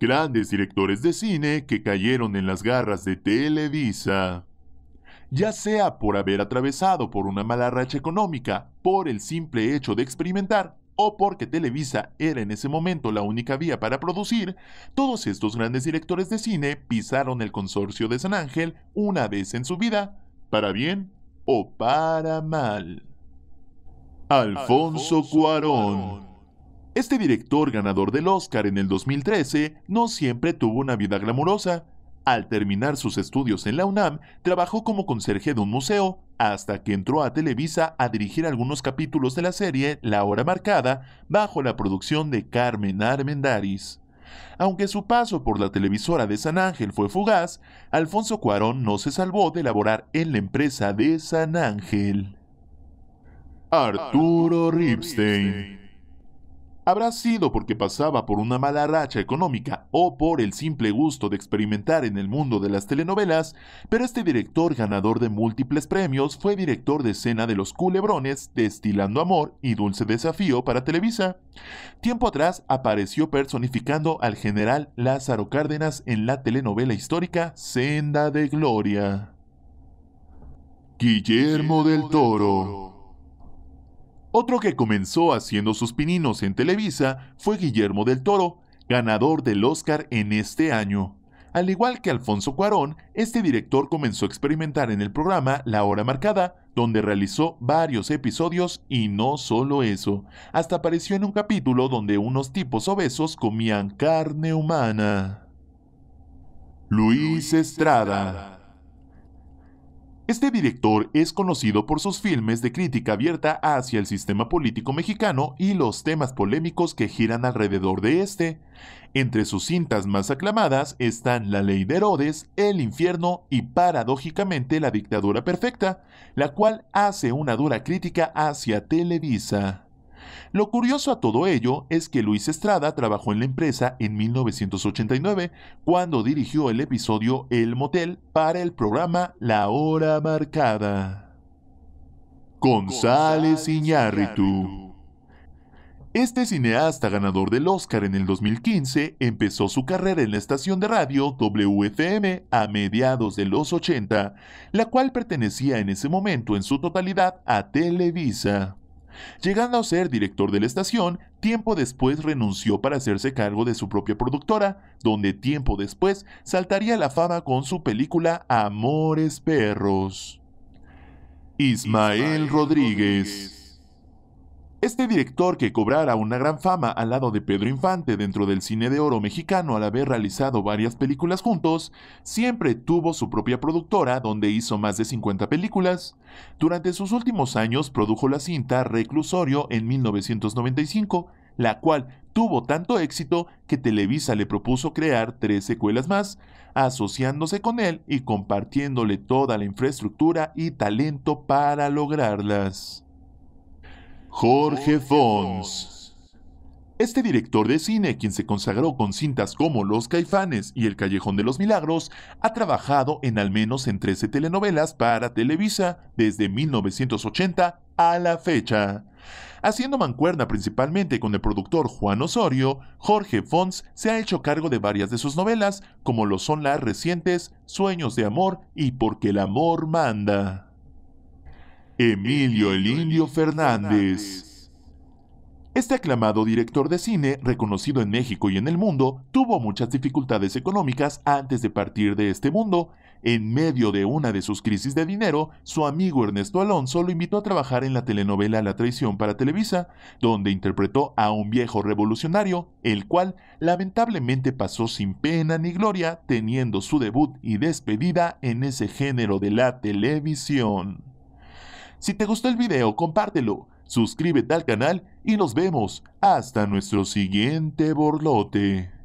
grandes directores de cine que cayeron en las garras de Televisa. Ya sea por haber atravesado por una mala racha económica, por el simple hecho de experimentar, o porque Televisa era en ese momento la única vía para producir, todos estos grandes directores de cine pisaron el consorcio de San Ángel una vez en su vida, para bien o para mal. Alfonso, Cuarón. Este director ganador del Oscar en el 2013 no siempre tuvo una vida glamurosa. Al terminar sus estudios en la UNAM, trabajó como conserje de un museo, hasta que entró a Televisa a dirigir algunos capítulos de la serie La Hora Marcada, bajo la producción de Carmen Armendaris. Aunque su paso por la televisora de San Ángel fue fugaz, Alfonso Cuarón no se salvó de laborar en la empresa de San Ángel. Arturo Ripstein Habrá sido porque pasaba por una mala racha económica o por el simple gusto de experimentar en el mundo de las telenovelas, pero este director ganador de múltiples premios fue director de escena de Los Culebrones, Destilando Amor y Dulce Desafío para Televisa. Tiempo atrás apareció personificando al general Lázaro Cárdenas en la telenovela histórica Senda de Gloria. Guillermo del Toro otro que comenzó haciendo sus pininos en Televisa fue Guillermo del Toro, ganador del Oscar en este año. Al igual que Alfonso Cuarón, este director comenzó a experimentar en el programa La Hora Marcada, donde realizó varios episodios y no solo eso, hasta apareció en un capítulo donde unos tipos obesos comían carne humana. Luis Estrada. Este director es conocido por sus filmes de crítica abierta hacia el sistema político mexicano y los temas polémicos que giran alrededor de este. Entre sus cintas más aclamadas están La ley de Herodes, El infierno y paradójicamente La dictadura perfecta, la cual hace una dura crítica hacia Televisa. Lo curioso a todo ello es que Luis Estrada trabajó en la empresa en 1989 cuando dirigió el episodio El Motel para el programa La Hora Marcada. González Iñárritu. Este cineasta ganador del Oscar en el 2015 empezó su carrera en la estación de radio WFM a mediados de los 80, la cual pertenecía en ese momento en su totalidad a Televisa. Llegando a ser director de la estación, tiempo después renunció para hacerse cargo de su propia productora, donde tiempo después saltaría a la fama con su película Amores Perros. Ismael Rodríguez. Este director que cobrara una gran fama al lado de Pedro Infante dentro del cine de oro mexicano al haber realizado varias películas juntos, siempre tuvo su propia productora donde hizo más de 50 películas. Durante sus últimos años produjo la cinta Reclusorio en 1995, la cual tuvo tanto éxito que Televisa le propuso crear tres secuelas más, asociándose con él y compartiéndole toda la infraestructura y talento para lograrlas. Jorge Fons. Este director de cine, quien se consagró con cintas como Los Caifanes y El Callejón de los Milagros, ha trabajado en al menos en 13 telenovelas para Televisa desde 1980 a la fecha. Haciendo mancuerna principalmente con el productor Juan Osorio, Jorge Fons se ha hecho cargo de varias de sus novelas, como lo son las recientes Sueños de Amor y Porque el Amor Manda. Emilio el Fernández. Este aclamado director de cine, reconocido en México y en el mundo, tuvo muchas dificultades económicas antes de partir de este mundo. En medio de una de sus crisis de dinero, su amigo Ernesto Alonso lo invitó a trabajar en la telenovela La traición para Televisa, donde interpretó a un viejo revolucionario, el cual lamentablemente pasó sin pena ni gloria, teniendo su debut y despedida en ese género de la televisión. Si te gustó el video, compártelo, suscríbete al canal y nos vemos hasta nuestro siguiente borlote.